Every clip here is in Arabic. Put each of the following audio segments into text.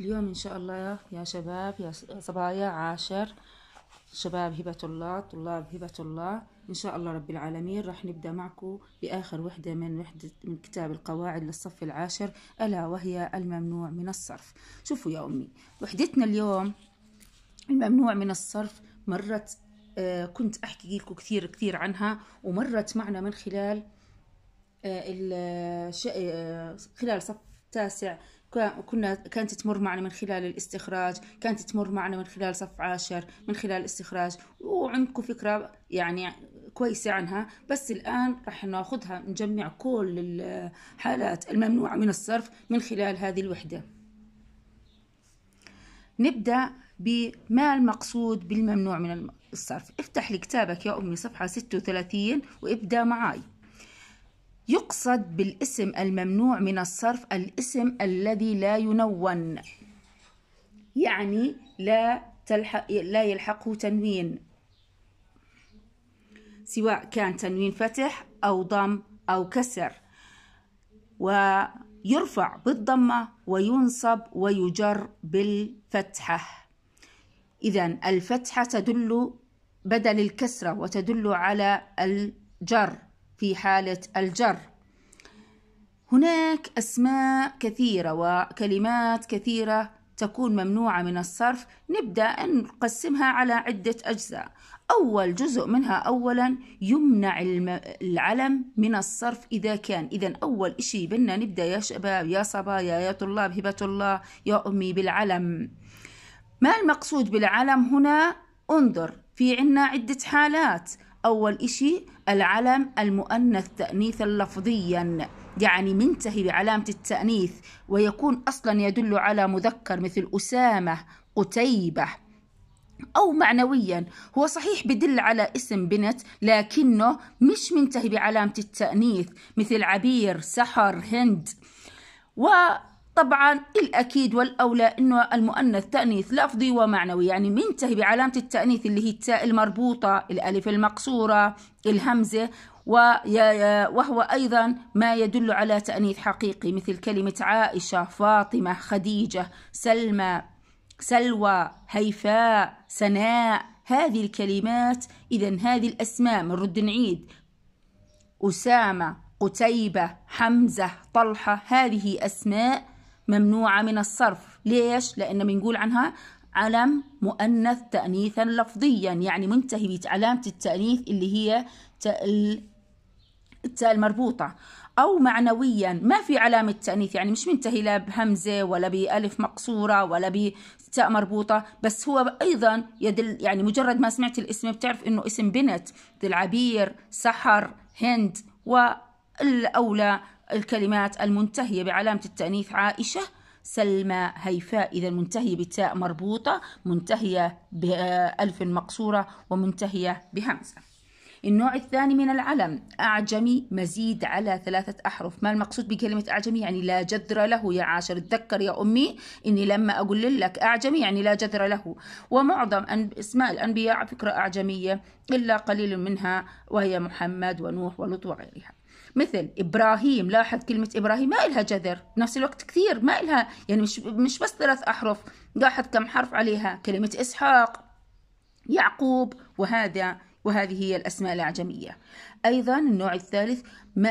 اليوم إن شاء الله يا شباب يا صبايا عاشر شباب هبة الله طلاب هبة الله إن شاء الله رب العالمين راح نبدأ معكم بآخر وحدة من وحدة من كتاب القواعد للصف العاشر ألا وهي الممنوع من الصرف شوفوا يا أمي وحدتنا اليوم الممنوع من الصرف مرت آه، كنت أحكي لكم كثير كثير عنها ومرت معنا من خلال آه، آه، خلال صف تاسع كنا كانت تمر معنا من خلال الاستخراج كانت تمر معنا من خلال صف عاشر من خلال الاستخراج وعندكم فكرة يعني كويسة عنها بس الآن رح ناخذها نجمع كل الحالات الممنوعة من الصرف من خلال هذه الوحدة نبدأ بما المقصود بالممنوع من الصرف افتح لي كتابك يا أمي صفحة 36 وابدأ معاي يقصد بالاسم الممنوع من الصرف الاسم الذي لا ينون يعني لا تلحق لا يلحقه تنوين سواء كان تنوين فتح أو ضم أو كسر ويرفع بالضمة وينصب ويجر بالفتحة إذا الفتحة تدل بدل الكسرة وتدل على الجر في حالة الجر هناك أسماء كثيرة وكلمات كثيرة تكون ممنوعة من الصرف نبدأ نقسمها على عدة أجزاء أول جزء منها أولا يمنع العلم من الصرف إذا كان إذا أول إشي بدنا نبدأ يا شباب يا صبايا يا طلاب هبة الله يا أمي بالعلم ما المقصود بالعلم هنا انظر في عنا عدة حالات أول إشي العلم المؤنث تأنيثا لفظيا يعني منتهي بعلامة التأنيث ويكون أصلا يدل على مذكر مثل أسامة قتيبة أو معنويا هو صحيح بدل على اسم بنت لكنه مش منتهي بعلامة التأنيث مثل عبير سحر هند و طبعا الأكيد والأولى أنه المؤنث تأنيث لفظي ومعنوي يعني منتهي بعلامة التأنيث اللي هي التاء المربوطة الألف المقصورة الهمزة وهو أيضا ما يدل على تأنيث حقيقي مثل كلمة عائشة فاطمة خديجة سلمى سلوى هيفاء سناء هذه الكلمات إذا هذه الأسماء من رد نعيد أسامة قتيبة حمزة طلحة هذه أسماء ممنوعة من الصرف ليش؟ لأن بنقول عنها علم مؤنث تأنيثا لفظيا يعني منتهي بعلامة التأنيث اللي هي التاء المربوطة أو معنويا ما في علامة تأنيث يعني مش منتهي لا بهمزة ولا بألف مقصورة ولا بتاء مربوطة بس هو أيضا يدل يعني مجرد ما سمعت الاسم بتعرف إنه اسم بنت ذي العبير سحر هند والأولى الكلمات المنتهية بعلامة التأنيث عائشة سلمى هيفاء إذا منتهية بتاء مربوطة منتهية بألف مقصورة ومنتهية بهمزة النوع الثاني من العلم أعجمي مزيد على ثلاثة أحرف ما المقصود بكلمة أعجمي يعني لا جذر له يا عاشر تذكر يا أمي إني لما أقول لك أعجمي يعني لا جذر له ومعظم أسماء الأنبياء على فكرة أعجمية إلا قليل منها وهي محمد ونوح ولوط وغيرها مثل إبراهيم لاحظ كلمة إبراهيم ما إلها جذر نفس الوقت كثير ما إلها يعني مش, مش بس ثلاث أحرف لاحظ كم حرف عليها كلمة إسحاق يعقوب وهذا وهذه هي الأسماء الأعجمية أيضا النوع الثالث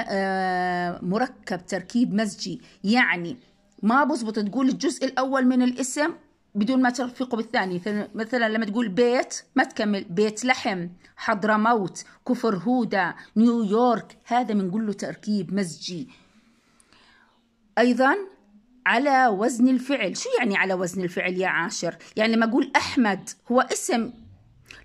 آه، مركب تركيب مزجي يعني ما بزبط تقول الجزء الأول من الاسم بدون ما ترفقه بالثاني مثلا لما تقول بيت ما تكمل بيت لحم حضرموت كفر هودا نيويورك هذا بنقول له تركيب مزجي ايضا على وزن الفعل شو يعني على وزن الفعل يا عاشر يعني لما اقول احمد هو اسم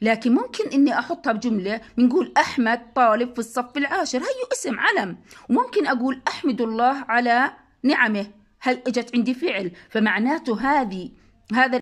لكن ممكن اني احطها بجمله بنقول احمد طالب في الصف العاشر هيو اسم علم وممكن اقول احمد الله على نعمه هل اجت عندي فعل فمعناته هذه هذا